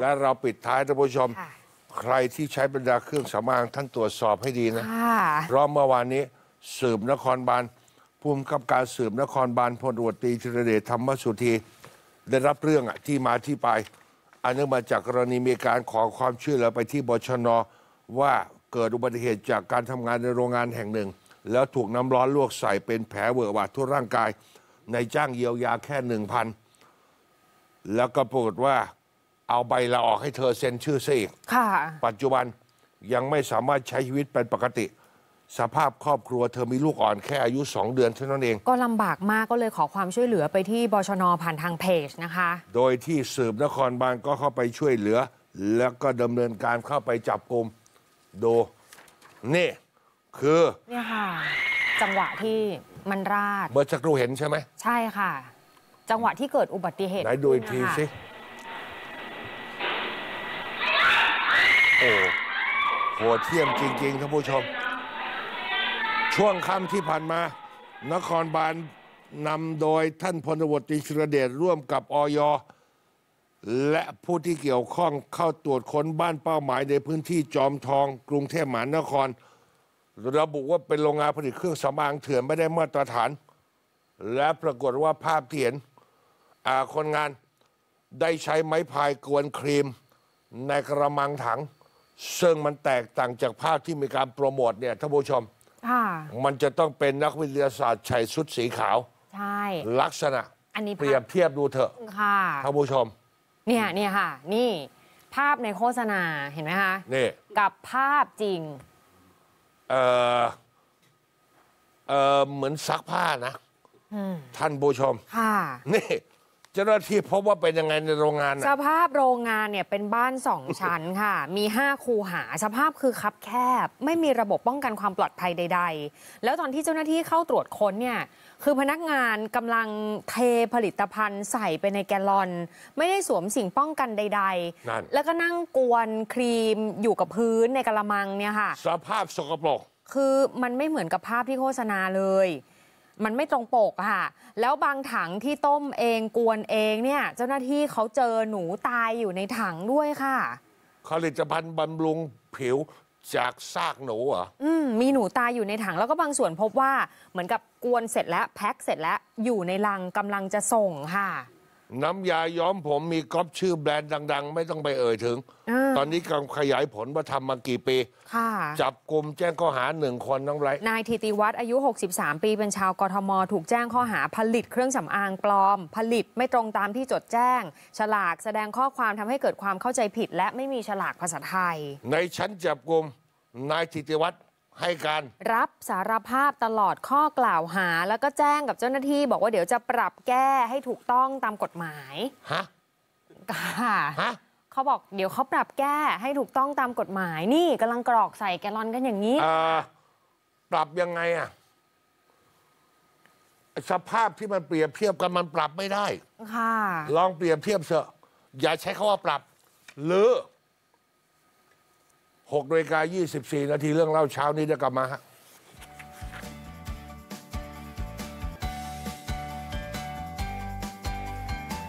และเราปิดท้ายท่านผู้ชมใครที่ใช้บรรดาเครื่องสำอางท่านตรวจสอบให้ดีนะเพราะเมื่อวานนี้สืบนครบาลภูมิกับการสืบนครบาลพลตรวจตีธรเดชธรรมสุธีได้รับเรื่องอะที่มาที่ไปอันนี้มาจากกรณีมีการขอความช่วยเหลือไปที่บชนว่าเกิดอุบัติเหตุจากการทำงานในโรงงานแห่งหนึ่ง แล้วถูกน้ำร้อนลวกใส่เป็นแผลเวอะหวะทั่วร่างกาย ในจ้างเยียวยาแค่หนึ่งพันแล้วก็ปรากฏว่าเอาใบลาออกให้เธอเซ็นชื่อซะอีกปัจจุบันยังไม่สามารถใช้ชีวิตเป็นปกติ สภาพครอบครัวเธอมีลูกอ่อนแค่อายุ 2 เดือนเท่านั้นเอง ก็ลำบากมากก็เลยขอความช่วยเหลือไปที่บชน ผ่านทางเพจนะคะ โดยที่สืบนครบาลก็เข้าไปช่วยเหลือ แล้วก็ดำเนินการเข้าไปจับกลุ่มดูนี่คือเนี่ยค่ะจังหวะที่มันราดเบอร์สักครู่เห็นใช่ไหม ใช่ค่ะ จังหวะที่เกิดอุบัติเหตุ ไหนดูอีกทีสิโอ้โหเที่ยมจริง ๆ ท่านผู้ชม ช่วงค่ำที่ผ่านมา นครบาลนำโดยท่านพลตวตรีชรเดชร่วมกับอย และผู้ที่เกี่ยวข้องเข้าตรวจค้นบ้านเป้าหมายในพื้นที่จอมทองกรุงเทพมหานคร ระบุว่าเป็นโรงงานผลิตเครื่องสำอางเถื่อนไม่ได้มาตรฐาน และปรากฏว่าภาพที่เห็นคนงานได้ใช้ไม้พายกวนครีมในกระมังถังซึ่งมันแตกต่างจากภาพที่มีการโปรโมทเนี่ยท่านผู้ชม มันจะต้องเป็นนักวิทยาศาสตร์ชัยชุดสีขาว ใช่ ลักษณะ อันนี้เปรียบเทียบดูเถอะ ค่ะ ท่านผู้ชม เนี่ยเนี่ยค่ะ นี่ภาพในโฆษณาเห็นไหมคะ นี่ กับภาพจริง เออเออเหมือนซักผ้านะ ท่านผู้ชม ค่ะ นี่เจ้าหน้าที่พบว่าเป็นยังไงในโรงงานสภาพโรงงานเนี่ยเป็นบ้านสองชั้นค่ะ มี 5 คูหา สภาพคือคับแคบ ไม่มีระบบป้องกันความปลอดภัยใดๆ แล้วตอนที่เจ้าหน้าที่เข้าตรวจค้นเนี่ยคือพนักงานกำลังเทผลิตภัณฑ์ใส่ไปในแกลลอน ไม่ได้สวมสิ่งป้องกันใดๆ แล้วก็นั่งกวนครีมอยู่กับพื้นในกระมังเนี่ยค่ะสภาพสกปรก คือมันไม่เหมือนกับภาพที่โฆษณาเลยมันไม่ตรงปกค่ะ แล้วบางถังที่ต้มเองกวนเองเนี่ย เจ้าหน้าที่เขาเจอหนูตายอยู่ในถังด้วยค่ะผลิตภัณฑ์บำรุงผิวจากซากหนูเหรอ อืมมีหนูตายอยู่ในถังแล้วก็บางส่วนพบว่าเหมือนกับกวนเสร็จแล้วแพ็คเสร็จแล้วอยู่ในลังกำลังจะส่งค่ะน้ำยาย้อมผมมีก๊อปชื่อแบรนด์ดัง ๆ ไม่ต้องไปเอ่ยถึง ตอนนี้กำลังขยายผลว่าทำมากี่ปี จับกลุ่มแจ้งข้อหาหนึ่งคนน้องไรนายธิติวัฒน์อายุ 63 ปีเป็นชาวกทมถูกแจ้งข้อหาผลิตเครื่องสำอางปลอม ผลิตไม่ตรงตามที่จดแจ้ง ฉลากแสดงข้อความทำให้เกิดความเข้าใจผิด และไม่มีฉลากภาษาไทย ในชั้นจับกลุ่มนายธิติวัฒนให้การรับสารภาพตลอดข้อกล่าวหา แล้วก็แจ้งกับเจ้าหน้าที่ บอกว่าเดี๋ยวจะปรับแก้ให้ถูกต้องตามกฎหมาย ฮะ ค่ะ ฮะ เขาบอกเดี๋ยวเขาปรับแก้ ให้ถูกต้องตามกฎหมายนี่กำลังกรอกใส่แกลอนกันอย่างนี้ปรับยังไงอ่ะ สภาพที่มันเปรียบเทียบกัน มันปรับไม่ได้ ค่ะ ลองเปรียบเทียบเถอะ อย่าใช้คาว่าปรับหรือ6นาฬิกา24 นาทีเรื่องเล่าเช้านี้จะกลับมาฮะ